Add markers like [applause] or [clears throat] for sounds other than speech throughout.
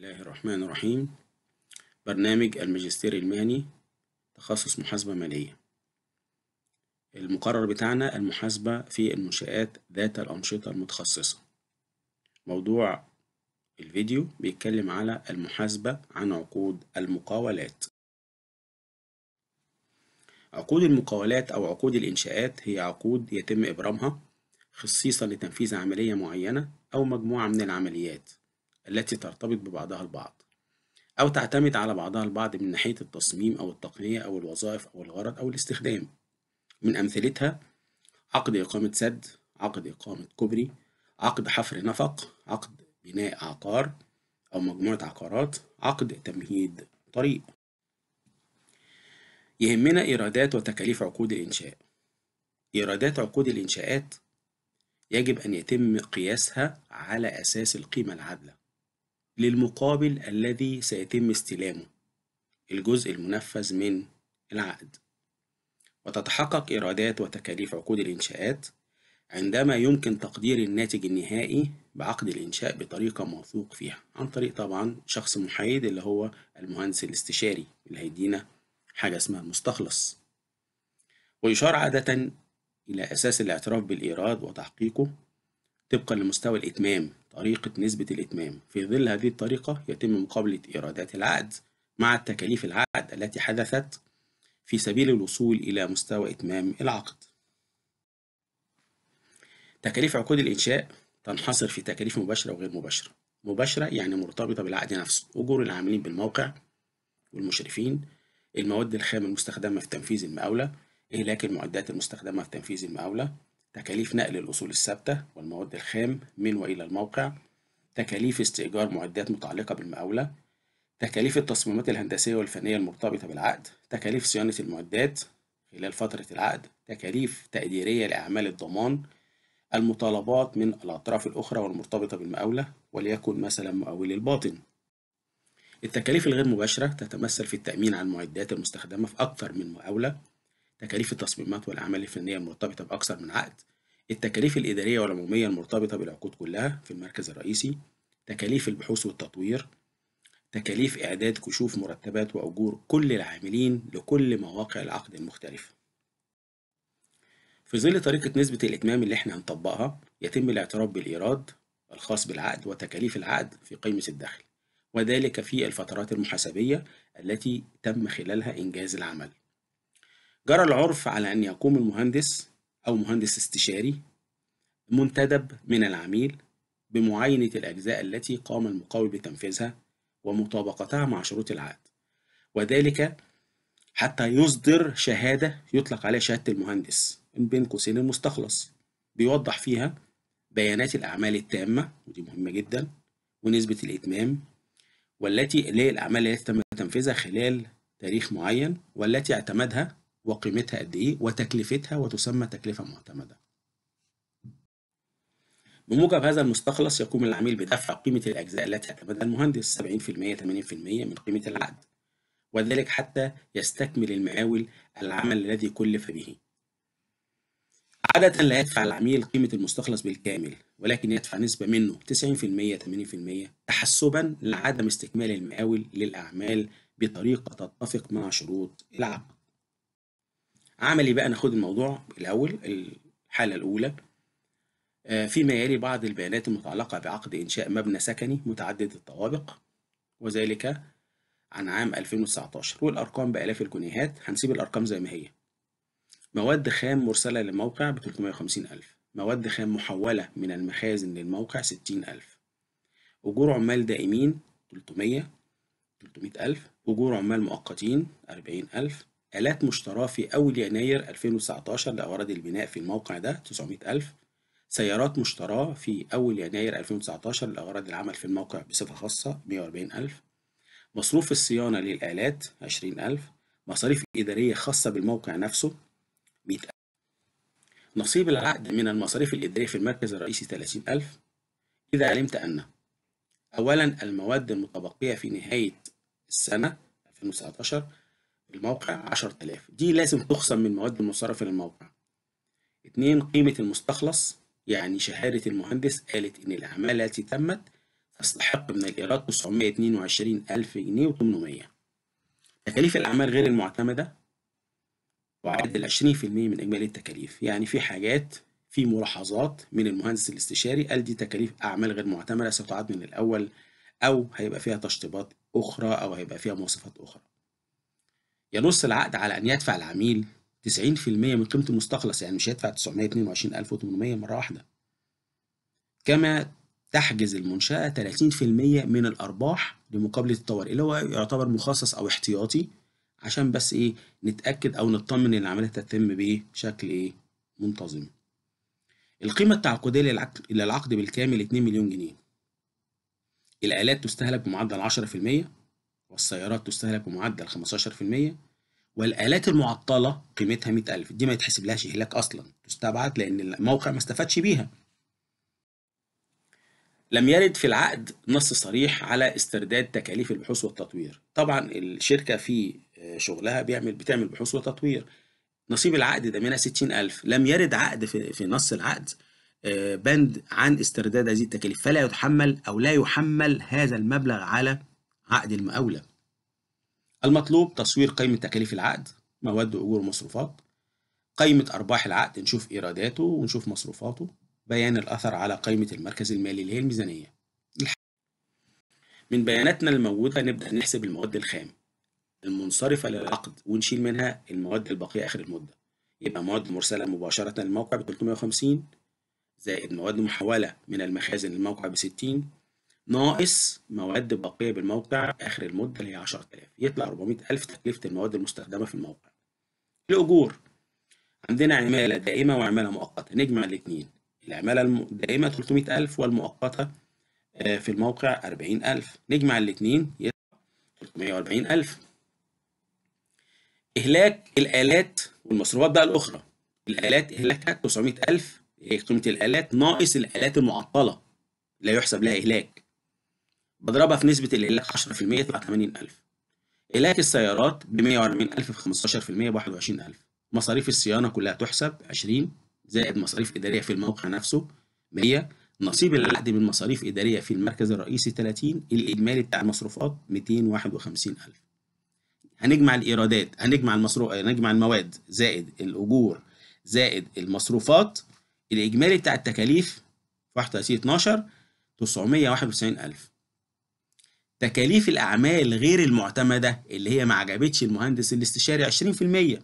الله الرحمن الرحيم برنامج الماجستير المهني تخصص محاسبة مالية المقرر بتاعنا المحاسبة في المنشآت ذات الأنشطة المتخصصة موضوع الفيديو بيتكلم على المحاسبة عن عقود المقاولات عقود المقاولات أو عقود الإنشاءات هي عقود يتم إبرامها خصيصا لتنفيذ عملية معينة أو مجموعة من العمليات التي ترتبط ببعضها البعض أو تعتمد على بعضها البعض من ناحية التصميم أو التقنية أو الوظائف أو الغرض أو الاستخدام من أمثلتها عقد إقامة سد عقد إقامة كوبري عقد حفر نفق عقد بناء عقار أو مجموعة عقارات عقد تمهيد طريق يهمنا إيرادات وتكاليف عقود الإنشاء إيرادات عقود الإنشاءات يجب أن يتم قياسها على أساس القيمة العادلة للمقابل الذي سيتم استلامه الجزء المنفذ من العقد وتتحقق إيرادات وتكاليف عقود الإنشاءات عندما يمكن تقدير الناتج النهائي بعقد الإنشاء بطريقة موثوق فيها عن طريق طبعا شخص محايد اللي هو المهندس الاستشاري اللي هيدينا حاجة اسمها المستخلص ويشار عادة إلى أساس الاعتراف بالإيراد وتحقيقه طبقا لمستوى الإتمام طريقة نسبة الإتمام في ظل هذه الطريقة يتم مقابلة إيرادات العقد مع التكاليف العقد التي حدثت في سبيل الوصول إلى مستوى إتمام العقد تكاليف عقود الإنشاء تنحصر في تكاليف مباشرة وغير مباشرة مباشرة يعني مرتبطة بالعقد نفسه أجور العاملين بالموقع والمشرفين المواد الخام المستخدمة في تنفيذ المقاولة إهلاك المعدات المستخدمة في تنفيذ المقاولة تكاليف نقل الأصول الثابتة والمواد الخام من وإلى الموقع تكاليف استئجار معدات متعلقة بالمقاولة تكاليف التصميمات الهندسية والفنية المرتبطة بالعقد تكاليف صيانة المعدات خلال فترة العقد تكاليف تقديرية لأعمال الضمان المطالبات من الأطراف الأخرى والمرتبطة بالمقاولة وليكن مثلا مقاول الباطن التكاليف الغير مباشرة تتمثل في التأمين على المعدات المستخدمة في أكثر من مقاولة تكاليف التصميمات والأعمال الفنية المرتبطة بأكثر من عقد التكاليف الإدارية والعمومية المرتبطة بالعقود كلها في المركز الرئيسي تكاليف البحوث والتطوير تكاليف إعداد كشوف مرتبات وأجور كل العاملين لكل مواقع العقد المختلفة في ظل طريقة نسبة الإتمام اللي احنا هنطبقها يتم الاعتراف بالإيراد الخاص بالعقد وتكاليف العقد في قيمة الدخل وذلك في الفترات المحاسبية التي تم خلالها إنجاز العمل جرى العرف على أن يقوم المهندس أو مهندس استشاري منتدب من العميل بمعاينة الأجزاء التي قام المقاول بتنفيذها ومطابقتها مع شروط العقد وذلك حتى يصدر شهادة يطلق عليها شهادة المهندس بين قوسين المستخلص بيوضح فيها بيانات الأعمال التامة ودي مهمة جدا ونسبة الإتمام والتي اللي هي الأعمال التي تم تنفيذها خلال تاريخ معين والتي اعتمدها وقيمتها قد ايه وتكلفتها وتسمى تكلفه معتمده بموجب هذا المستخلص يقوم العميل بدفع قيمة الأجزاء التي اعتمدها المهندس 70% 80% من قيمة العقد وذلك حتى يستكمل المقاول العمل الذي كلف به عادة لا يدفع العميل قيمة المستخلص بالكامل ولكن يدفع نسبة منه 90% 80% تحسبا لعدم استكمال المقاول للأعمال بطريقة تتفق مع شروط العقد عملي بقى ناخد الموضوع الأول الحالة الأولى آه، فيما يلي بعض البيانات المتعلقة بعقد إنشاء مبنى سكني متعدد الطوابق وذلك عن عام 2019 والأرقام بآلاف الجنيهات هنسيب الأرقام زي ما هي مواد خام مرسلة للموقع ب 350000 ألف مواد خام محولة من المخازن للموقع 60000 ألف أجور عمال دائمين 300 300000 ألف أجور عمال مؤقتين 40000 ألف آلات مشتراة في أول يناير 2019 لأغراض البناء في الموقع ده 900000 سيارات مشتراة في أول يناير 2019 لأغراض العمل في الموقع بصفة خاصة 140000 مصروف الصيانة للآلات 20000 مصاريف إدارية خاصة بالموقع نفسه 100000 نصيب العقد من المصاريف الإدارية في المركز الرئيسي 30000 إذا علمت أن أولا المواد المتبقية في نهاية السنة 2019 الموقع 10000 دي لازم تخصم من مواد المصرف للموقع اتنين قيمة المستخلص يعني شهادة المهندس قالت إن الأعمال التي تمت تستحق من الإيراد 922000 ألف جنيه و800 تكاليف الأعمال غير المعتمدة وعدل 20% من إجمالي التكاليف يعني في حاجات في ملاحظات من المهندس الاستشاري قال دي تكاليف أعمال غير معتمدة ستعاد من الأول أو هيبقى فيها تشطيبات أخرى أو هيبقى فيها مواصفات أخرى ينص العقد على أن يدفع العميل 90% من قيمة المستخلص يعني مش هيدفع 922800 مرة واحدة كما تحجز المنشأة 30% من الأرباح لمقابلة الطوارئ اللي هو يعتبر مخصص أو احتياطي عشان بس إيه نتأكد أو نطمن إن العملية تتم بشكل إيه منتظم. القيمة التعاقدية للعقد بالكامل 2 مليون جنيه. الآلات تستهلك بمعدل 10% والسيارات تستهلك بمعدل 15% والآلات المعطلة قيمتها 100000 دي ما يتحسب لهاش إهلاك أصلا تستبعد لأن الموقع ما استفادش بيها لم يرد في العقد نص صريح على استرداد تكاليف البحوث والتطوير طبعا الشركة في شغلها بيعمل بتعمل بحوث وتطوير نصيب العقد ده منها 60000 لم يرد عقد في, في نص العقد آه، بند عن استرداد هذه التكاليف فلا يتحمل أو لا يحمل هذا المبلغ على عقد المقاولة المطلوب تصوير قيمة تكاليف العقد مواد وأجور ومصروفات قائمة أرباح العقد نشوف إيراداته ونشوف مصروفاته بيان الأثر على قائمة المركز المالي اللي هي الميزانية من بياناتنا الموجودة نبدأ نحسب المواد الخام المنصرفة للعقد ونشيل منها المواد الباقية آخر المدة يبقى مواد مرسلة مباشرة للموقع ب 350 زائد مواد محولة من المخازن للموقع ب 60 ناقص مواد باقية بالموقع آخر المدة اللي هي 10000 يطلع 400000 تكلفة المواد المستخدمة في الموقع. الأجور عندنا عمالة دائمة وعمالة مؤقتة نجمع الاتنين العمالة الدائمة 300000 والمؤقتة آه، في الموقع 40000 نجمع الاتنين يطلع 340000 إهلاك الآلات والمصروفات بقى الأخرى الآلات إهلاكها 900000 هي قيمة الآلات ناقص الآلات المعطلة لا يحسب لها إهلاك بضربها في نسبة الإلاك 10% تبقى 80000 إلاك السيارات ب 140000 ب 15% ب 21000 مصاريف الصيانة كلها تحسب 20 زائد مصاريف إدارية في الموقع نفسه 100 نصيب العقد من مصاريف إدارية في المركز الرئيسي 30 الإجمالي بتاع المصروفات 251000 هنجمع الإيرادات هنجمع المصروف هنجمع المواد زائد الأجور زائد المصروفات الإجمالي بتاع التكاليف 31 12 991000 تكاليف الأعمال غير المعتمدة اللي هي ما عجبتش المهندس الاستشاري 20%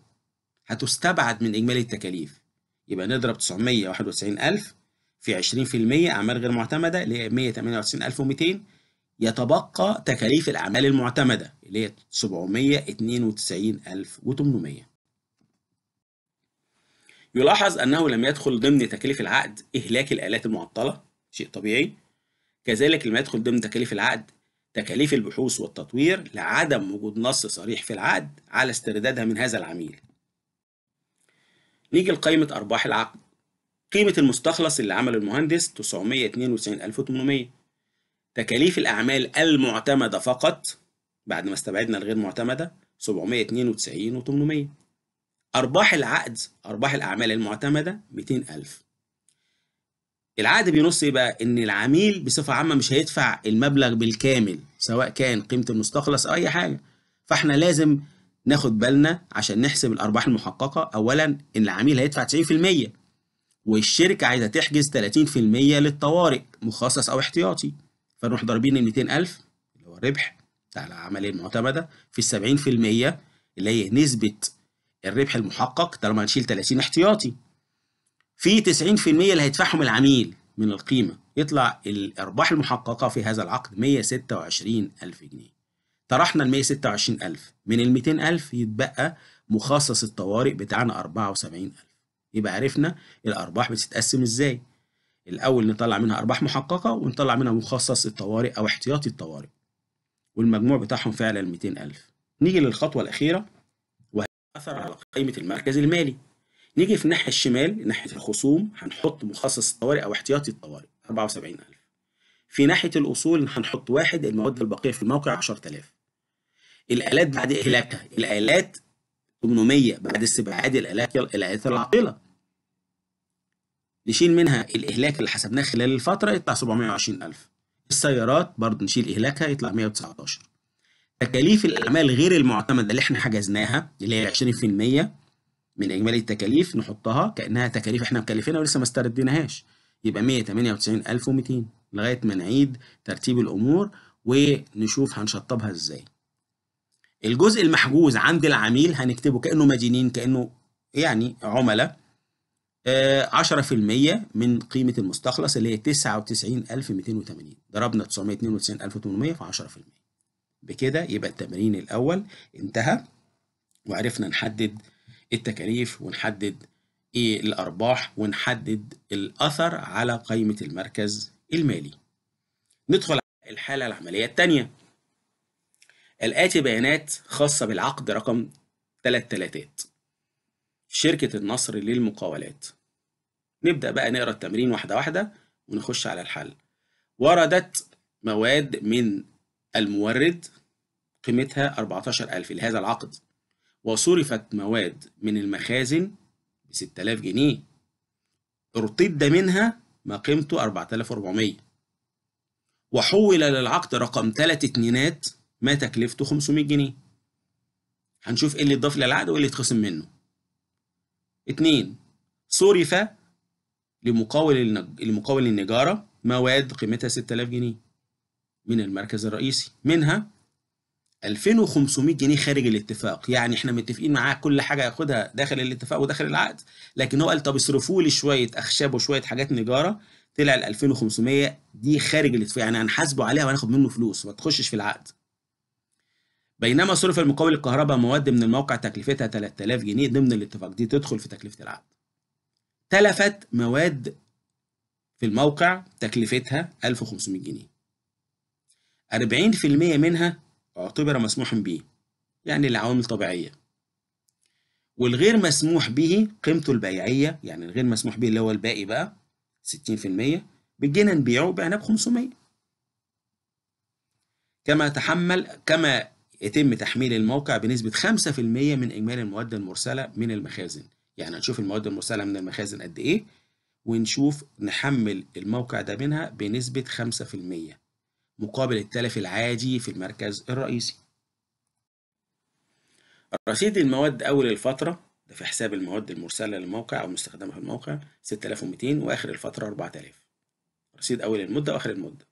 هتستبعد من إجمالي التكاليف يبقى نضرب 991000 في 20% أعمال غير معتمدة اللي هي 198200 يتبقى تكاليف الأعمال المعتمدة اللي هي 792800 يلاحظ أنه لم يدخل ضمن تكاليف العقد إهلاك الآلات المعطلة شيء طبيعي كذلك لم يدخل ضمن تكاليف العقد تكاليف البحوث والتطوير لعدم وجود نص صريح في العقد على استردادها من هذا العميل نيجي لقائمة أرباح العقد قيمة المستخلص اللي عمله المهندس 992800 تكاليف الأعمال المعتمدة فقط بعد ما استبعدنا الغير معتمدة 792 و800 أرباح العقد أرباح الأعمال المعتمدة 200000 العقد بينص ايه بقى ان العميل بصفه عامه مش هيدفع المبلغ بالكامل سواء كان قيمه المستخلص او اي حاجه فاحنا لازم ناخد بالنا عشان نحسب الارباح المحققه اولا ان العميل هيدفع 90% والشركه عايزه تحجز 30% للطوارئ مخصص او احتياطي فنروح ضاربين ال 200000 اللي هو الربح بتاع العمليه المعتمده في ال 70% اللي هي نسبه الربح المحقق طالما هنشيل 30 احتياطي في 90% اللي هيدفعهم العميل من القيمة يطلع الأرباح المحققة في هذا العقد 126 ألف جنيه طرحنا ال 126 ألف من ال 200 ألف يتبقى مخصص الطوارئ بتاعنا 74 ألف يبقى عرفنا الأرباح بتتقسم إزاي الأول نطلع منها أرباح محققة ونطلع منها مخصص الطوارئ أو احتياطي الطوارئ والمجموع بتاعهم فعلا 200 ألف نيجي للخطوة الأخيرة وهي أثر على قيمه المركز المالي نيجي في الناحية الشمال ناحية الخصوم هنحط مخصص الطوارئ أو احتياطي الطوارئ 74000 في ناحية الأصول هنحط واحد المواد البقية في الموقع 10000 الآلات بعد إهلاكها الآلات 800 بعد استبعاد الآلات الآلات العاطلة نشيل منها الإهلاك اللي حسبناه خلال الفترة يطلع 720000 السيارات برضه نشيل إهلاكها يطلع 119 تكاليف الأعمال غير المعتمدة اللي احنا حجزناها اللي هي 20% من اجمالي التكاليف نحطها كانها تكاليف احنا مكلفينها ولسه ما استرديناهاش يبقى 198200 لغايه ما نعيد ترتيب الامور ونشوف هنشطبها ازاي الجزء المحجوز عند العميل هنكتبه كانه مدينين كانه يعني عملاء 10% آه، من قيمة المستخلص اللي هي 99280 ضربنا 992800 في 10% بكده يبقى التمرين الأول انتهى وعرفنا نحدد التكاليف ونحدد ايه الارباح ونحدد الاثر على قائمه المركز المالي ندخل على الحاله العمليه الثانيه الاتي بيانات خاصه بالعقد رقم 33 شركه النصر للمقاولات نبدا بقى نقرا التمرين واحده واحده ونخش على الحل وردت مواد من المورد قيمتها 14000 لهذا العقد وصرفت مواد من المخازن ب 6000 جنيه ارتد منها ما قيمته 4400 وحول للعقد رقم 3 اتنينات ما تكلفته 500 جنيه هنشوف ايه اللي اتضاف للعقد وايه اللي اتخصم منه اتنين صرف لمقاول لمقاول النجاره مواد قيمتها 6000 جنيه من المركز الرئيسي منها 2500 جنيه خارج الاتفاق يعني احنا متفقين معاه كل حاجه ياخدها داخل الاتفاق وداخل العقد لكن هو قال طب اصرفوا لي شويه اخشاب وشويه حاجات نجاره طلع ال 2500 دي خارج الاتفاق يعني هنحاسبه عليها وهناخد منه فلوس ما تخشش في العقد بينما صرف المقاول الكهرباء مواد من الموقع تكلفتها 3000 جنيه ضمن الاتفاق دي تدخل في تكلفه العقد تلفت مواد في الموقع تكلفتها 1500 جنيه 40% منها اعتبر مسموح به يعني العوامل طبيعية والغير مسموح به قيمته البيعية يعني الغير مسموح به اللي هو الباقي بقى ستين في المية بجينا نبيعه بعناه بخمسمية كما تحمل كما يتم تحميل الموقع بنسبة خمسة في المية من إجمالي المواد المرسلة من المخازن يعني هنشوف المواد المرسلة من المخازن قد إيه ونشوف نحمل الموقع ده منها بنسبة خمسة في المية مقابل التلف العادي في المركز الرئيسي رصيد المواد أول الفترة ده في حساب المواد المرسلة للموقع أو المستخدمة في الموقع 6200 وآخر الفترة 4000 رصيد أول المدة وآخر المدة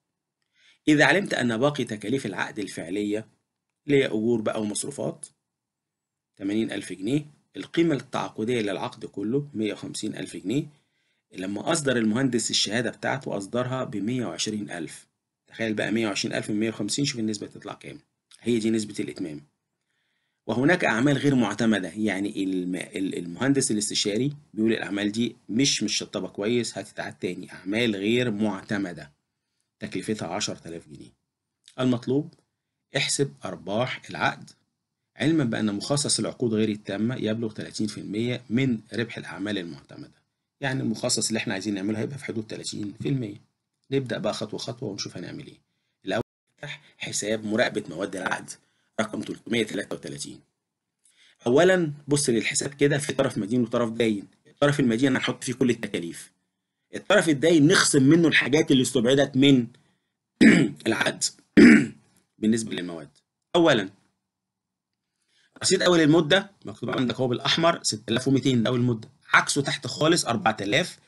إذا علمت أن باقي تكاليف العقد الفعلية اللي هي أجور بقى ومصروفات 80000 جنيه القيمة التعاقدية للعقد كله 150000 جنيه لما أصدر المهندس الشهادة بتاعته أصدرها ب 120000 تخيل بقى 120000 من 150 شوف النسبة تطلع كام هي دي نسبة الإتمام وهناك أعمال غير معتمدة يعني المهندس الاستشاري بيقول الأعمال دي مش مش شطبه كويس هتتعاد تاني أعمال غير معتمدة تكلفتها 10000 جنيه المطلوب احسب أرباح العقد علما بأن مخصص العقود غير التامة يبلغ 30% من ربح الأعمال المعتمدة يعني المخصص اللي احنا عايزين نعمله هيبقى في حدود 30% نبدأ بقى خطوة خطوة ونشوف هنعمل إيه الأول نفتح حساب مراقبة مواد العقد رقم 333 أولا بص للحساب كده في طرف مدين وطرف داين الطرف المدين هنحط فيه كل التكاليف الطرف الداين نخصم منه الحاجات اللي استبعدت من [clears throat] العقد [clears throat] بالنسبة للمواد أولا رصيد أول المدة مكتوب عندك هو بالأحمر 6200 ده أول مدة عكسه تحت خالص 4000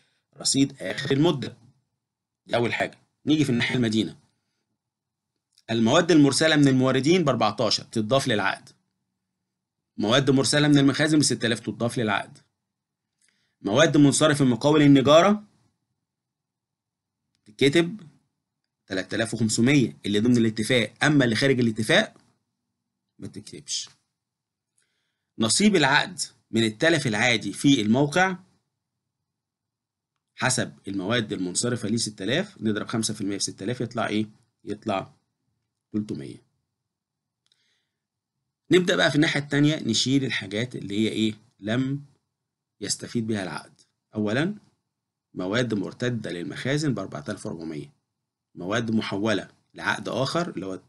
رصيد آخر المدة دي أول حاجة نيجي في الناحية المدينة المواد المرسلة من الموردين ب 14 تضاف للعقد مواد مرسلة من المخازن ب 6000 تضاف للعقد مواد منصرف مقاول النجارة تتكتب 3500 اللي ضمن الاتفاق أما اللي خارج الاتفاق ما تتكتبش نصيب العقد من التلف العادي في الموقع حسب المواد المنصرفة ليه 6000 نضرب 5% في 6000 يطلع إيه؟ يطلع 300 نبدأ بقى في الناحية التانية نشيل الحاجات اللي هي إيه؟ لم يستفيد بها العقد أولا مواد مرتدة للمخازن ب 4400 مواد محولة لعقد آخر اللي هو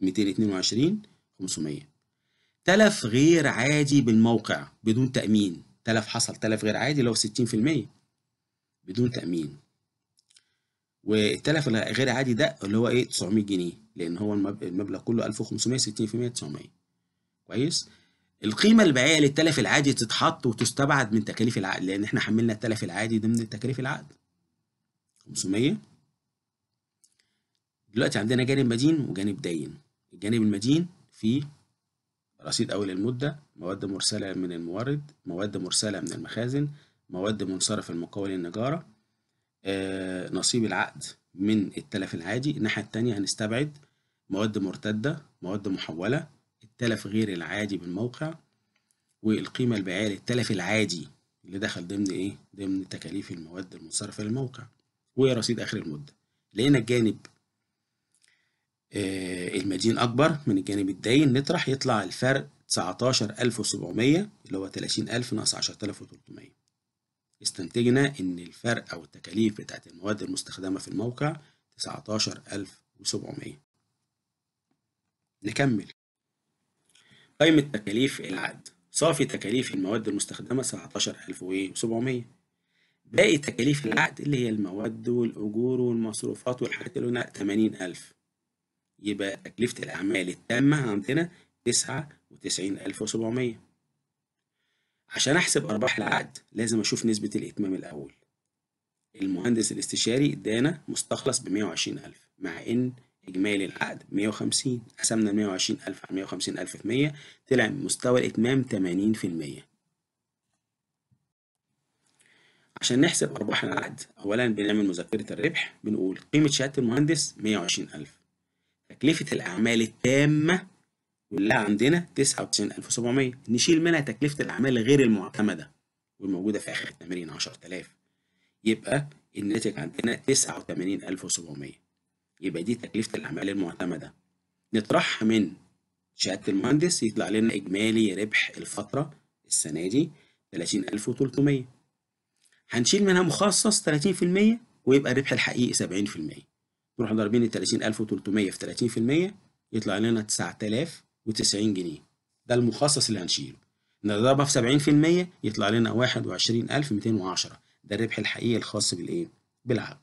222 500 تلف غير عادي بالموقع بدون تأمين تلف حصل تلف غير عادي اللي هو 60% بدون تأمين والتلف غير عادي ده اللي هو ايه 900 جنيه لان هو المبلغ كله 1560 في 100 900 كويس القيمة البيعية للتلف العادي تتحط وتستبعد من تكاليف العقد لأن احنا حملنا التلف العادي ضمن تكاليف العقد 500 دلوقتي عندنا جانب مدين وجانب دين الجانب المدين فيه رصيد أول المدة مواد مرسلة من المورد مواد مرسلة من المخازن مواد منصرف المقاولة للنجارة آه، نصيب العقد من التلف العادي الناحية التانية هنستبعد مواد مرتدة مواد محولة التلف غير العادي بالموقع والقيمة البيعية للتلف العادي اللي دخل ضمن ايه ضمن تكاليف المواد المنصرفة للموقع ورصيد آخر المدة لقينا الجانب آه، المدين أكبر من الجانب الداين نطرح يطلع الفرق 19700 اللي هو 30000 ناقص 10300 استنتجنا إن الفرق أو التكاليف بتاعه المواد المستخدمة في الموقع 19700 نكمل قائمة تكاليف العقد صافي تكاليف المواد المستخدمة 19700 باقي تكاليف العقد اللي هي المواد والأجور والمصروفات والحاجات اللي هنا 80000 يبقى تكلفة الأعمال التامة عندنا تسعة وتسعين ألف وسبعمية عشان أحسب أرباح العقد لازم أشوف نسبة الإتمام الأول المهندس الاستشاري إدانا مستخلص بمية وعشرين ألف مع إن إجمالي العقد مية وخمسين قسمنا المية وعشرين ألف على مية وخمسين ألف في مية طلع مستوى الإتمام تمانين في المية عشان نحسب أرباح العقد أولا بنعمل مذكرة الربح بنقول قيمة شهادة المهندس مية وعشرين ألف تكلفة الأعمال التامة كلها عندنا 99700 نشيل منها تكلفة الأعمال غير المعتمدة والموجودة في آخر التمرين 10000 يبقى الناتج عندنا 89700 يبقى دي تكلفة الأعمال المعتمدة نطرحها من شهادة المهندس يطلع لنا إجمالي ربح الفترة السنة دي 30300 هنشيل منها مخصص 30% ويبقى الربح الحقيقي 70% نروح ضاربين ال 30300 في 30% يطلع لنا 9000 جنيه ده المخصص اللي هنشيله نضربها في 70% يطلع لنا 21210 ده الربح الحقيقي الخاص بالايه بالعقد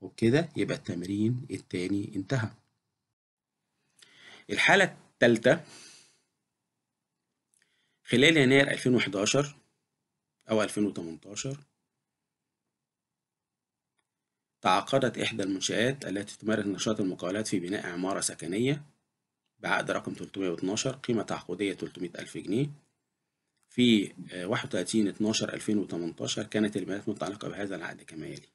وبكده يبقى التمرين التاني انتهى الحالة التالتة خلال يناير 2011 أو 2018 تعاقدت إحدى المنشآت التي تمارس نشاط المقاولات في بناء عمارة سكنية بعقد رقم 312 قيمة تعاقدية 300 ألف جنيه في 31 12 2018 كانت البيانات متعلقة بهذا العقد كما يلي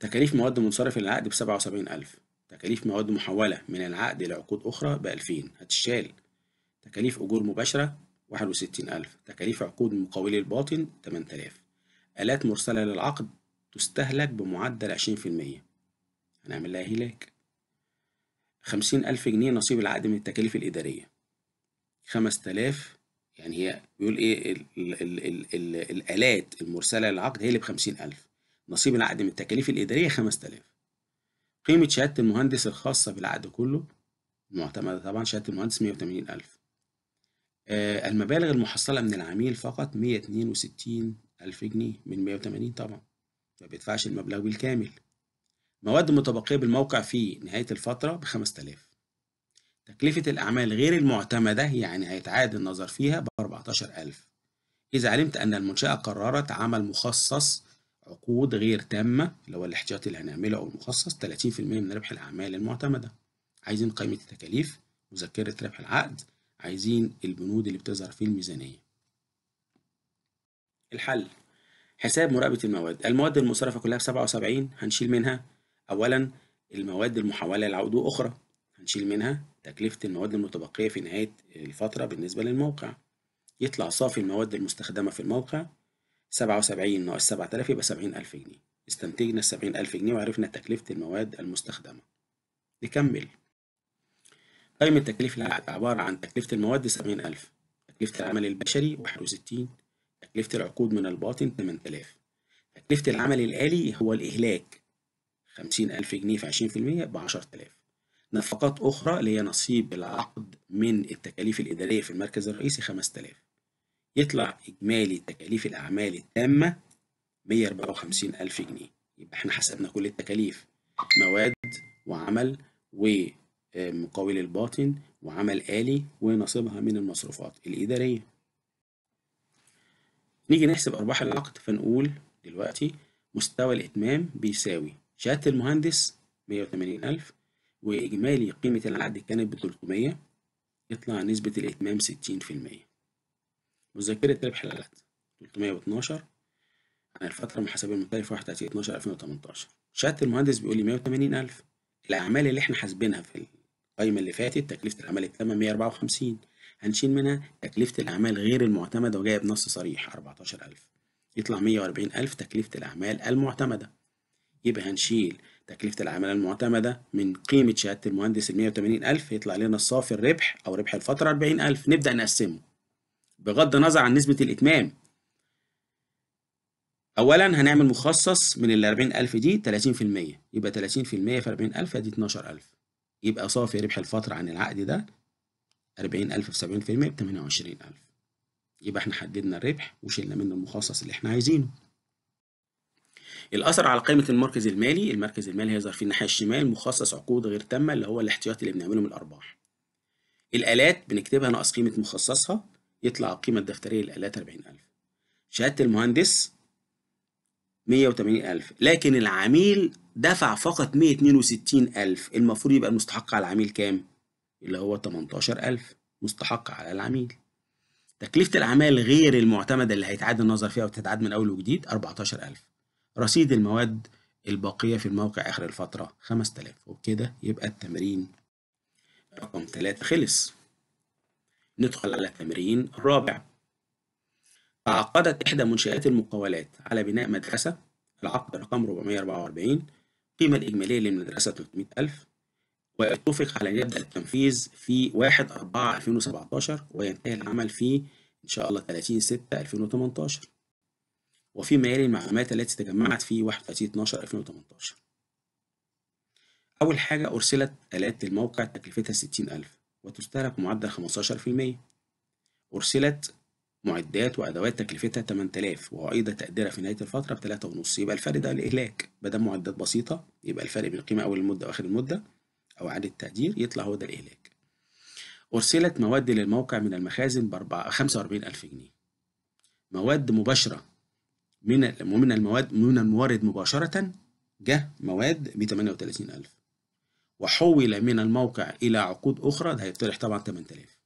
تكاليف مواد منصرف للعقد ب 77 ألف تكاليف مواد محولة من العقد لعقود أخرى ب 2000 هتشال تكاليف أجور مباشرة 61 ألف تكاليف عقود مقاولي الباطن 8000 آلات مرسلة للعقد تستهلك بمعدل 20% هنعمل لها هلاك خمسين ألف جنيه نصيب العقد من التكاليف الإدارية خمس تلاف يعني هي بيقول إيه ال ال ال الـ الآلات المرسلة للعقد هي اللي بخمسين ألف نصيب العقد من التكاليف الإدارية خمس تلاف قيمة شهادة المهندس الخاصة بالعقد كله المعتمدة طبعا شهادة المهندس مية وتمانين ألف آه المبالغ المحصلة من العميل فقط مية اتنين وستين ألف جنيه من مية وتمانين طبعا ما بيدفعش المبلغ بالكامل مواد متبقية بالموقع في نهاية الفترة ب 5000 تكلفة الأعمال غير المعتمدة يعني هيتعاد النظر فيها ب 14000 إذا علمت أن المنشأة قررت عمل مخصص عقود غير تامة اللي هو الاحتياطي اللي هنعمله أو المخصص 30% من ربح الأعمال المعتمدة عايزين قائمة التكاليف مذكرة ربح العقد عايزين البنود اللي بتظهر في الميزانية الحل حساب مراقبة المواد المواد المصرفة كلها ب 77 هنشيل منها أولا المواد المحولة لعقود أخرى هنشيل منها تكلفة المواد المتبقية في نهاية الفترة بالنسبة للموقع يطلع صافي المواد المستخدمة في الموقع سبعة وسبعين ناقص سبعة آلاف يبقى سبعين ألف جنيه استنتجنا السبعين ألف جنيه وعرفنا تكلفة المواد المستخدمة نكمل قيمة تكلفة العقد عبارة عن تكلفة المواد سبعين ألف تكلفة العمل البشري واحد وستين تكلفة العقود من الباطن تمن آلاف تكلفة العمل الآلي هو الإهلاك خمسين ألف جنيه في عشرين في المية بعشرة آلاف نفقات أخرى اللي هي نصيب العقد من التكاليف الإدارية في المركز الرئيسي خمسة آلاف يطلع إجمالي تكاليف الأعمال التامة مية أربعة وخمسين ألف جنيه يبقى إحنا حسبنا كل التكاليف مواد وعمل ومقاول الباطن وعمل آلي ونصيبها من المصروفات الإدارية نيجي نحسب أرباح العقد فنقول دلوقتي مستوى الإتمام بيساوي شهادة المهندس 180000 وإجمالي قيمة العقد كانت ب 300 يطلع نسبة الإتمام 60% مذكرة ربح العقد 312 عن الفترة المحاسبية المختلفة 31 12 2018 شهادة المهندس بيقول لي 180000 الأعمال اللي إحنا حاسبينها في القايمة اللي فاتت تكلفة العمل التامة 154 هنشيل منها تكلفة الأعمال غير المعتمدة وجاية بنص صريح 14000 يطلع 140000 تكلفة الأعمال المعتمدة يبقى هنشيل تكلفة العمالة المعتمدة من قيمة شهادة المهندس ال 180000 يطلع لنا الصافي الربح أو ربح الفترة 40000 نبدأ نقسمه بغض النظر عن نسبة الإتمام أولا هنعمل مخصص من ال 40000 دي 30% يبقى 30% في 40000 دي 12000 يبقى صافي ربح الفترة عن العقد ده 40000 في 70% ب 28000 يبقى احنا حددنا الربح وشلنا منه المخصص اللي احنا عايزينه الاثر على قائمه المركز المالي المركز المالي هيظهر في الناحيه الشمال مخصص عقود غير تامه اللي هو الاحتياطي اللي بنعمله من الارباح الالات بنكتبها ناقص قيمه مخصصها يطلع القيمه الدفتريه للالات 40000 شهاده المهندس 180000 لكن العميل دفع فقط 162000 المفروض يبقى المستحق على العميل كام اللي هو 18000 مستحق على العميل تكلفة الأعمال غير المعتمدة اللي هيتعاد النظر فيها وتتعاد من أول وجديد 14000 رصيد المواد الباقية في الموقع آخر الفترة 5000 وبكده يبقى التمرين رقم 3 خلص ندخل على التمرين الرابع تعقدت إحدى منشآت المقاولات على بناء مدرسة العقد رقم 444 القيمة الإجمالية للمدرسة 300000 واتفق على أن يبدأ التنفيذ في 1 4 2017 وينتهي العمل في إن شاء الله 30 6 2018 وفيما يلي المعلومات التي تجمعت في 31/12/2018 أول حاجة أرسلت آلات الموقع تكلفتها 60000 وتستهلك معدل 15% أرسلت معدات وأدوات تكلفتها 8000 وأعيد تقديرها في نهاية الفترة ب 3.5 يبقى الفرق ده الإهلاك بدل معدات بسيطة يبقى الفرق بين قيمة أول المدة وآخر المدة أو إعادة التقدير يطلع هو ده الإهلاك أرسلت مواد للموقع من المخازن ب 4... 45000 جنيه مواد مباشرة من من المواد من الموارد مباشرة جه مواد ب 38000 وحول من الموقع إلى عقود أخرى ده هيطرح طبعا 8000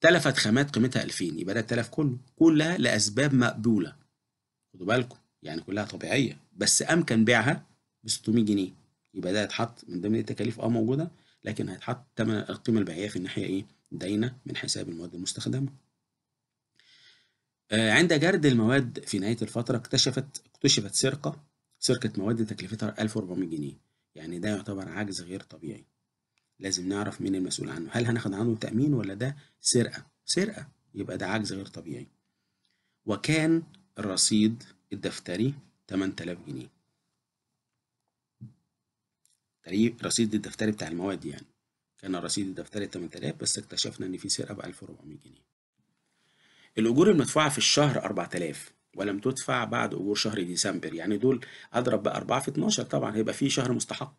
تلفت خامات قيمتها 2000 يبقى ده التلف كله كلها لأسباب مقبولة خدوا بالكم يعني كلها طبيعية بس أمكن بيعها ب 600 جنيه يبقى ده هيتحط من ضمن التكاليف أه موجودة لكن هيتحط تمن القيمة البيعية في الناحية إيه؟ داينة من حساب المواد المستخدمة آه، عند جرد المواد في نهاية الفترة اكتشفت اكتشفت سرقة سرقة مواد تكلفتها 1400 جنيه يعني ده يعتبر عجز غير طبيعي لازم نعرف مين المسؤول عنه هل هناخد عنه تأمين ولا ده سرقة سرقة يبقى ده عجز غير طبيعي وكان الرصيد الدفتري 8000 جنيه رصيد الدفتري بتاع المواد يعني كان الرصيد الدفتري 8000 بس اكتشفنا ان في سرقة ب 1400 جنيه الأجور المدفوعة في الشهر 4000 ولم تدفع بعد أجور شهر ديسمبر يعني دول أضرب بقى 4 في 12 طبعا هيبقى في شهر مستحق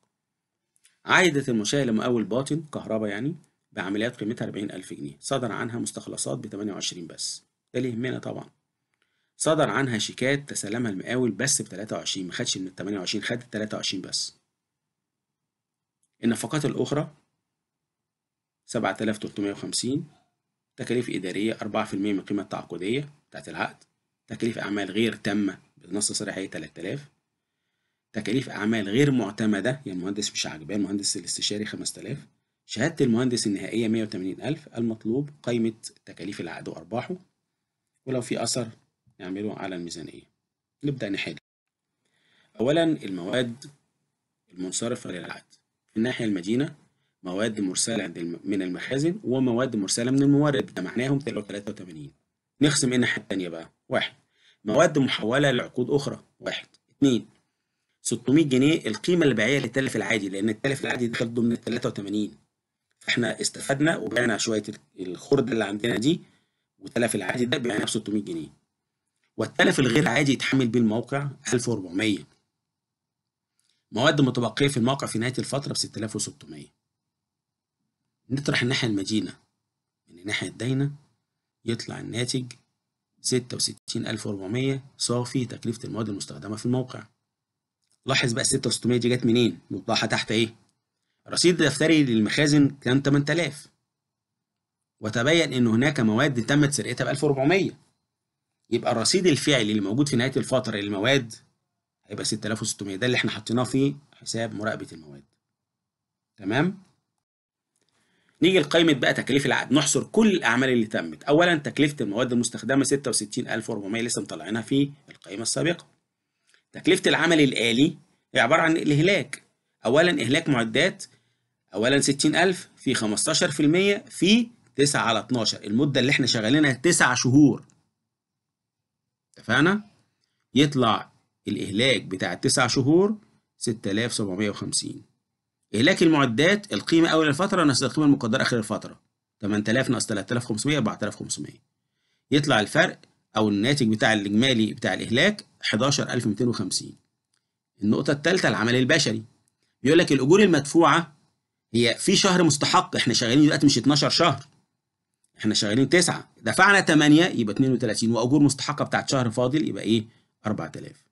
عائدة المشاة لمقاول باطن كهرباء يعني بعمليات قيمتها 40000 جنيه صدر عنها مستخلصات ب 28 بس ده اللي يهمنا طبعا صدر عنها شيكات تسلمها المقاول بس ب 23 ما خدش من ال 28 خد ال 23 بس النفقات الأخرى 7350 تكاليف إدارية 4% من القيمة التعاقدية بتاعت العقد تكاليف أعمال غير تامة بنص صريحية 3000 تكاليف أعمال غير معتمدة يعني المهندس مش عاجباه المهندس الاستشاري 5000 شهادة المهندس النهائية 180000 المطلوب قيمة تكاليف العقد وأرباحه ولو في أثر نعمله على الميزانية نبدأ نحل أولا المواد المنصرفة للعقد في الناحية المدينة مواد مرسلة من المخازن ومواد مرسلة من المورد ده معناهم 83 نخصم إن حاجة تانية بقى واحد مواد محولة لعقود أخرى واحد اتنين 600 جنيه القيمة البيعية للتلف العادي لأن التلف العادي دخل ضمن ال 83 فإحنا استفدنا وبعنا شوية الخردة اللي عندنا دي والتلف العادي ده بعناه ب 600 جنيه والتلف الغير عادي يتحمل بيه الموقع 1400 مواد متبقية في الموقع في نهاية الفترة ب 6600 نطرح الناحية المدينة من يعني الناحية الداينة يطلع الناتج ستة وستين ألف وأربعمية صافي تكلفة المواد المستخدمة في الموقع لاحظ بقى الستة وستمية دي جت منين نطلعها تحت إيه رصيد دفتري للمخازن كان 8000 وتبين ان هناك مواد تمت سرقتها ب 1400 يبقى الرصيد الفعلي اللي موجود في نهايه الفتره للمواد هيبقى 6600 ده اللي احنا حطيناه في حساب مراقبه المواد تمام نيجي لقائمة بقى تكاليف العقد نحصر كل الأعمال اللي تمت أولا تكلفة المواد المستخدمة 66400 لسه مطلعينها في القائمة السابقة تكلفة العمل الآلي هي عبارة عن الإهلاك أولا إهلاك معدات أولا 60000 في 15% في 9 على 12 المدة اللي احنا شغالينها 9 شهور اتفقنا يطلع الإهلاك بتاع 9 شهور 6750 إهلاك المعدات القيمة أول الفترة ناقص القيمة المقدرة آخر الفترة 8000 ناقص 3500 4500 يطلع الفرق أو الناتج بتاع الإجمالي بتاع الإهلاك 11250 النقطة الثالثة العمل البشري بيقول لك الأجور المدفوعة هي في شهر مستحق احنا شغالين دلوقتي مش 12 شهر احنا شغالين 9 دفعنا 8 يبقى 32 واجور مستحقه بتاعت شهر فاضل يبقى ايه 4000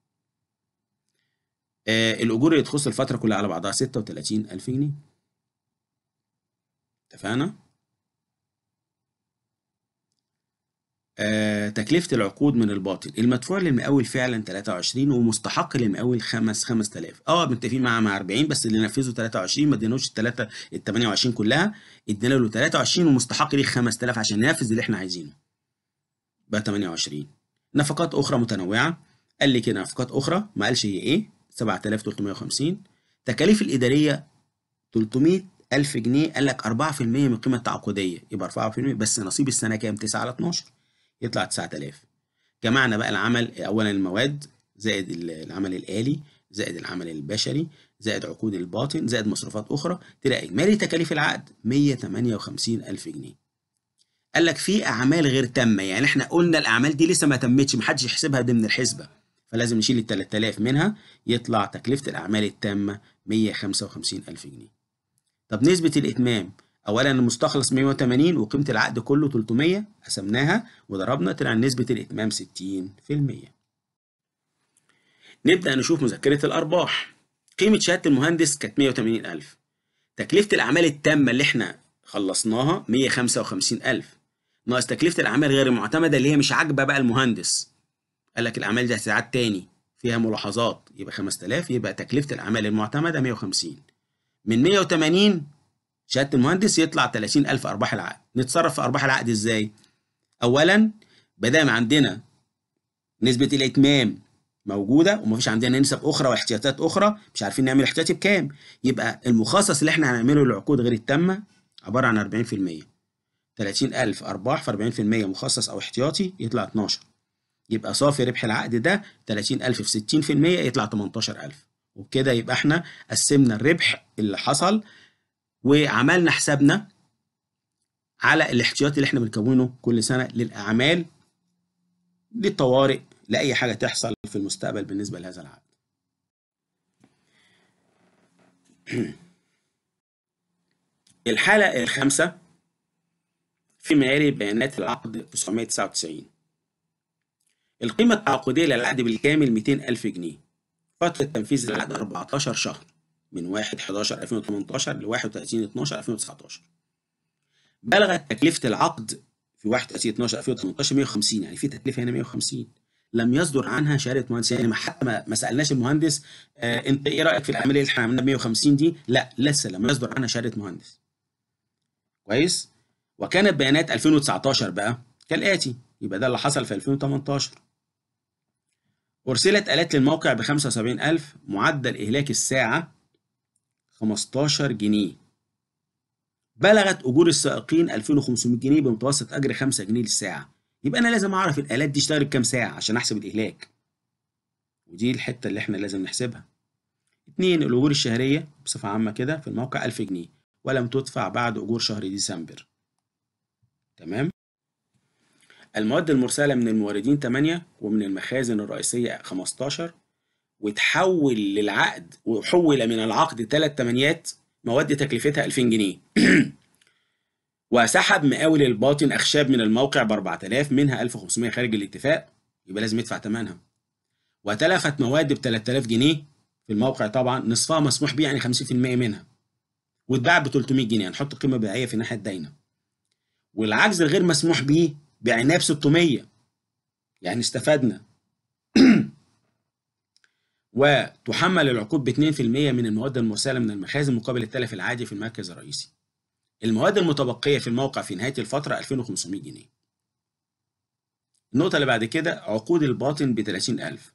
آه، الاجور اللي تخص الفتره كلها على بعضها 36000 جنيه اتفقنا آه، تكلفة العقود من الباطن المدفوع للمقاول فعلا 23 ومستحق للمقاول 5 5000 اه متفقين معاه مع 40 بس اللي نفذه 23 ما اديناهوش الثلاثه ال 28 كلها ادينا له 23 ومستحق ليه 5000 عشان ينفذ اللي احنا عايزينه بقى 28 نفقات اخرى متنوعه قال لي كده نفقات اخرى ما قالش هي ايه 7350 تكاليف الإدارية 300000 جنيه قال لك 4% من القيمة التعاقدية يبقى 4% بس نصيب السنة كام 9 على 12 يطلع 9000 جمعنا بقى العمل أولا المواد زائد العمل الآلي زائد العمل البشري زائد عقود الباطن زائد مصروفات أخرى تلاقي مالي تكاليف العقد 158000 جنيه قال لك في أعمال غير تامة يعني احنا قلنا الأعمال دي لسه ما تمتش محدش يحسبها ضمن الحسبة فلازم نشيل ال 3000 منها يطلع تكلفة الأعمال التامة 155000 جنيه طب نسبة الإتمام أولا المستخلص 180 وقيمة العقد كله 300 قسمناها وضربنا طلع نسبة الإتمام 60% نبدأ نشوف مذكرة الأرباح قيمة شهادة المهندس كانت 180000 تكلفة الأعمال التامة اللي احنا خلصناها 155000 ناقص تكلفة الأعمال غير المعتمدة اللي هي مش عاجبة بقى المهندس قال لك الأعمال دي هتتعاد تاني فيها ملاحظات يبقى 5000 يبقى تكلفة الأعمال المعتمدة 150 من 180 شهادة المهندس يطلع 30000 أرباح العقد نتصرف في أرباح العقد إزاي؟ أولا ما عندنا نسبة الإتمام موجودة ومفيش عندنا نسب أخرى واحتياطات أخرى مش عارفين نعمل احتياطي بكام يبقى المخصص اللي احنا هنعمله للعقود غير التامة عبارة عن 40% 30000 أرباح في 40% مخصص أو احتياطي يطلع 12 يبقى صافي ربح العقد ده 30000 في 60% يطلع 18000 وبكده يبقى احنا قسمنا الربح اللي حصل وعملنا حسابنا على الاحتياطي اللي احنا بنكونه كل سنه للاعمال للطوارئ لاي حاجه تحصل في المستقبل بالنسبه لهذا العقد. [clears throat] الحاله الخامسه في مالي بيانات العقد 999 القيمة التعاقدية للعقد بالكامل 200,000 جنيه فترة تنفيذ العقد 14 شهر من 1/11/2018 ل 31/12/2019 بلغت تكلفة العقد في 31/12/2018 150 يعني في تكلفة هنا 150 لم يصدر عنها شهادة مهندس يعني حتى ما, ما سألناش المهندس آه أنت إيه رأيك في العملية اللي احنا عملناها ب 150 دي؟ لا لسه لم يصدر عنها شهادة مهندس. كويس؟ وكانت بيانات 2019 بقى كالآتي يبقى ده اللي حصل في 2018 أرسلت آلات للموقع ب 75000 معدل إهلاك الساعة 15 جنيه بلغت أجور السائقين 2500 جنيه بمتوسط أجر 5 جنيه للساعة يبقى أنا لازم أعرف الآلات دي اشتغلت كام ساعة عشان أحسب الإهلاك ودي الحتة اللي إحنا لازم نحسبها اتنين الأجور الشهرية بصفة عامة كده في الموقع 1000 جنيه ولم تدفع بعد أجور شهر ديسمبر تمام المواد المرسلة من الموردين 8 ومن المخازن الرئيسية 15 وتحول للعقد وحول من العقد 3 تمانيات مواد تكلفتها 2000 جنيه [clears throat] وسحب مقاول الباطن أخشاب من الموقع ب 4000 منها 1500 خارج الاتفاق يبقى لازم يدفع ثمنها وتلفت مواد ب 3000 جنيه في الموقع طبعا نصفها مسموح بيه يعني 50% منها واتباع ب 300 جنيه هنحط يعني قيمة بيعية في ناحية الداينة والعجز الغير مسموح بيه بعناه ب 600 يعني استفدنا [clears throat] وتحمل العقود ب 2% من المواد المرسله من المخازن مقابل التلف العادي في المركز الرئيسي. المواد المتبقيه في الموقع في نهايه الفتره 2500 جنيه. النقطه اللي بعد كده عقود الباطن ب 30000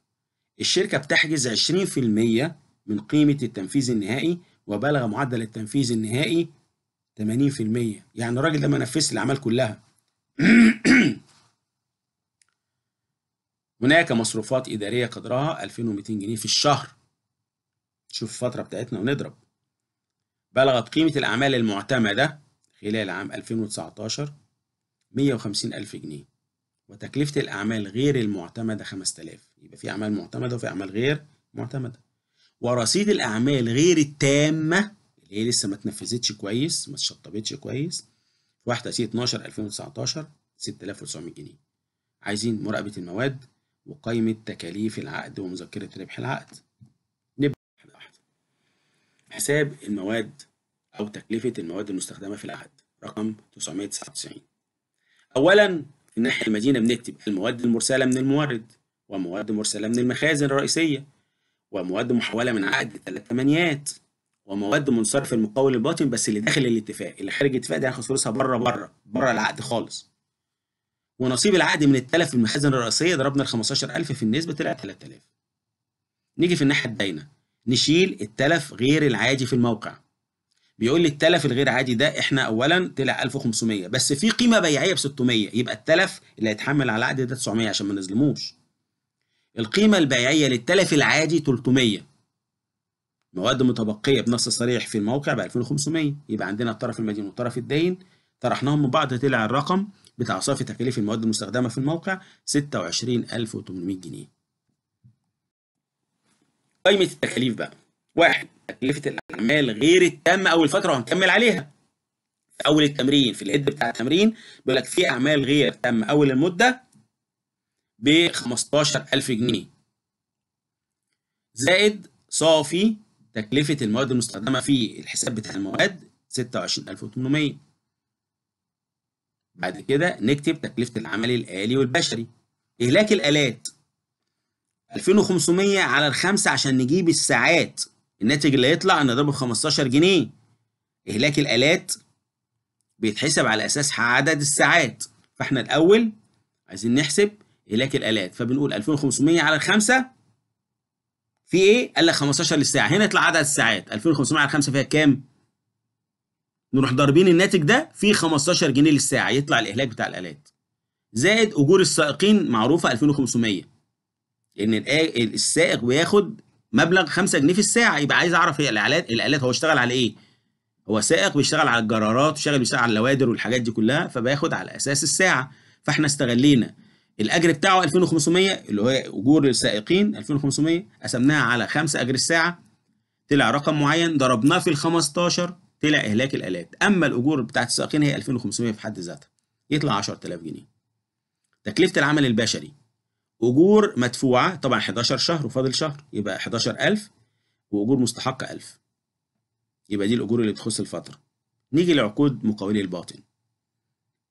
الشركه بتحجز 20% من قيمه التنفيذ النهائي وبلغ معدل التنفيذ النهائي 80% يعني الراجل ده ما نفذش الاعمال كلها [clears throat] هناك مصروفات إدارية قدرها 2200 جنيه في الشهر شوف الفترة بتاعتنا ونضرب بلغت قيمة الأعمال المعتمدة خلال عام 2019 150 ألف جنيه وتكلفة الأعمال غير المعتمدة 5000 يبقى في أعمال معتمدة وفي أعمال غير معتمدة ورصيد الأعمال غير التامة اللي هي لسه ما اتنفذتش كويس ما اتشطبتش كويس 1 12 2019 6900 جنيه عايزين مراقبة المواد وقيمة تكاليف العقد ومذكرة ربح العقد نبدأ واحدة حساب المواد أو تكلفة المواد المستخدمة في العقد رقم 999 أولا في الناحية المدينة بنكتب المواد المرسلة من المورد ومواد مرسلة من المخازن الرئيسية ومواد محولة من عقد ثلاث ثمانيات ومواد منصرف المقاول الباطن بس اللي داخل الاتفاق اللي خارج الاتفاق ده هناخد فلوسها بره بره بره العقد خالص ونصيب العقد من التلف في المخازن الرئيسيه ضربنا ال 15000 في النسبه طلع 3000 نيجي في الناحيه الداينه نشيل التلف غير العادي في الموقع بيقول لي التلف الغير عادي ده احنا اولا طلع 1500 بس في قيمه بيعيه ب 600 يبقى التلف اللي هيتحمل على العقد ده 900 عشان ما نظلموش القيمه البيعيه للتلف العادي 300 مواد متبقيه بنص صريح في الموقع ب 2500 يبقى عندنا الطرف المدين والطرف الداين طرحناهم من بعض طلع الرقم بتاع صافي تكاليف المواد المستخدمة في الموقع 26800 جنيه قائمة التكاليف بقى واحد تكلفة الأعمال غير التامة أول فترة وهنكمل عليها في أول التمرين في الهيد بتاع التمرين بيقول لك في أعمال غير تامة أول المدة ب 15000 جنيه زائد صافي تكلفة المواد المستخدمة في الحساب بتاع المواد 26800 بعد كده نكتب تكلفة العمل الآلي والبشري إهلاك الآلات 2500 على الخمسة عشان نجيب الساعات الناتج اللي هيطلع نضربه ب 15 جنيه إهلاك الآلات بيتحسب على أساس عدد الساعات فإحنا الأول عايزين نحسب إهلاك الآلات فبنقول 2500 على الخمسة في إيه؟ قال لك 15 للساعة هنا يطلع عدد الساعات 2500 على الخمسة فيها كام؟ نروح ضاربين الناتج ده في 15 جنيه للساعه يطلع الاهلاك بتاع الالات زائد اجور السائقين معروفه 2500 لان السائق بياخد مبلغ 5 جنيه في الساعه يبقى عايز اعرف هي الالات الالات هو اشتغل على ايه هو سائق بيشتغل على الجرارات وشغل بيشتغل على اللوادر والحاجات دي كلها فبياخد على اساس الساعه فاحنا استغلينا الاجر بتاعه 2500 اللي هو اجور السائقين 2500 قسمناها على 5 اجر الساعه طلع رقم معين ضربناه في ال 15 طلع إهلاك الآلات أما الأجور بتاعت السائقين هي 2500 في حد ذاتها يطلع 10000 جنيه تكلفة العمل البشري أجور مدفوعة طبعا 11 شهر وفاضل شهر يبقى 11000 وأجور مستحقة 1000 يبقى دي الأجور اللي بتخص الفترة نيجي لعقود مقاولي الباطن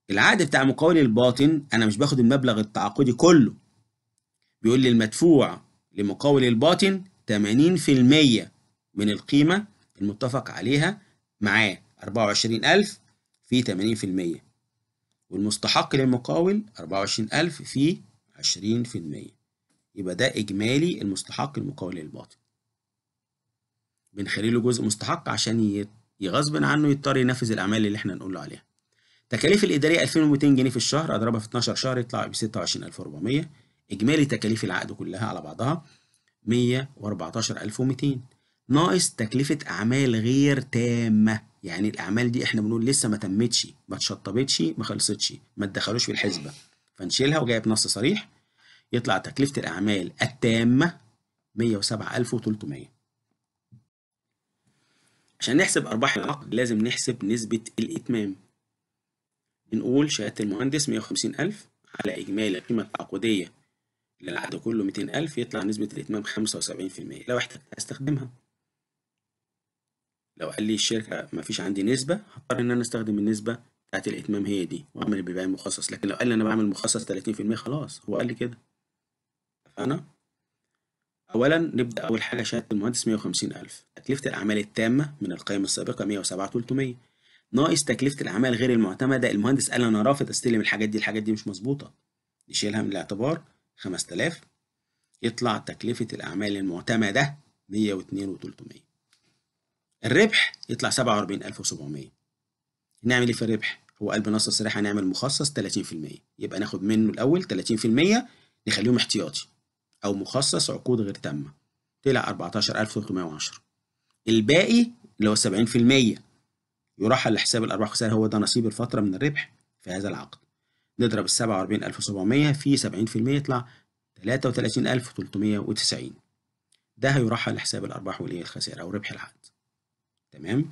العقد بتاع مقاولي الباطن أنا مش باخد المبلغ التعاقدي كله بيقول لي المدفوع لمقاول الباطن 80% من القيمة المتفق عليها معاه 24000 في 80% والمستحق للمقاول 24000 في 20% يبقى ده إجمالي المستحق المقاول للباطن بنخلي له جزء مستحق عشان يغصب عنه يضطر ينفذ الأعمال اللي احنا نقول له عليها تكاليف الإدارية 2200 جنيه في الشهر أضربها في 12 شهر يطلع ب 26400 إجمالي تكاليف العقد كلها على بعضها 114200 ناقص تكلفة أعمال غير تامة يعني الأعمال دي إحنا بنقول لسه ما تمتش ما اتشطبتش ما خلصتش ما تدخلوش في الحسبة فنشيلها وجايب نص صريح يطلع تكلفة الأعمال التامة 107300 عشان نحسب أرباح العقد لازم نحسب نسبة الإتمام نقول شهادة المهندس 150000 على إجمالي القيمة العقودية للعقد كله 200000 يطلع نسبة الإتمام 75% لو احتاجت استخدمها لو قال لي الشركة مفيش عندي نسبة هضطر إن أنا أستخدم النسبة بتاعت الإتمام هي دي وأعمل البيبيع المخصص لكن لو قال لي أنا بعمل مخصص 30% خلاص هو قال لي كده انا أولا نبدأ أول حاجة شهادة المهندس 150000 تكلفة الأعمال التامة من القائمة السابقة 107300 ناقص تكلفة الأعمال غير المعتمدة المهندس قال أنا رافض أستلم الحاجات دي الحاجات دي مش مظبوطة نشيلها من الاعتبار 5000 يطلع تكلفة الأعمال المعتمدة 102 و300 الربح يطلع 47700 نعمل ايه في الربح هو قلب نص السريح هنعمل مخصص 30% يبقى ناخد منه الاول 30% نخليهم احتياطي او مخصص عقود غير تامه طلع 14310 الباقي اللي هو 70% يرحل لحساب الارباح والخسائر هو ده نصيب الفتره من الربح في هذا العقد نضرب ال 47700 في 70% يطلع 33390 ده هيرحل لحساب الارباح والايه الخسائر او ربح العقد تمام